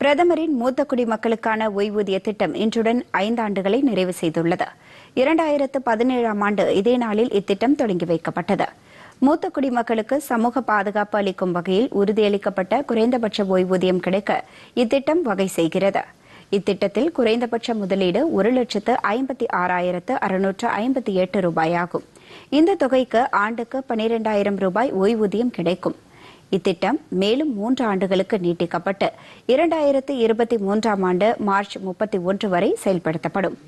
பிரதமரின் மூத்த குடிமக்களுக்கான ஓய்வூதிய திட்டம் இன்றுடன் ஐந்தாண்டுகளை நிறைவு செய்துள்ளது இரண்டாயிரத்து பதினேழாம் ஆண்டு இதே நாளில் இத்திட்டம் தொடங்கி வைக்கப்பட்டது மூத்த குடிமக்களுக்கு சமூக பாதுகாப்பு அளிக்கும் வகையில் உறுதியளிக்கப்பட்ட குறைந்தபட்ச ஓய்வூதியம் கிடைக்க இத்திட்டம் வகை செய்கிறது இத்திட்டத்தில் குறைந்தபட்ச முதலீடு ஒரு லட்சத்து ஐம்பத்தி ஆறாயிரத்து அறுநூற்று ஐம்பத்தி எட்டு ரூபாயாகும் இந்த தொகைக்கு ஆண்டுக்கு பனிரெண்டாயிரம் ரூபாய் ஓய்வூதியம் கிடைக்கும் இத்திட்டம் மேலும் மூன்று ஆண்டுகளுக்கு நீட்டிக்கப்பட்டு இரண்டாயிரத்து இருபத்தி மூன்றாம் ஆண்டு மார்ச் முப்பத்தி ஒன்று வரை செயல்படுத்தப்படும்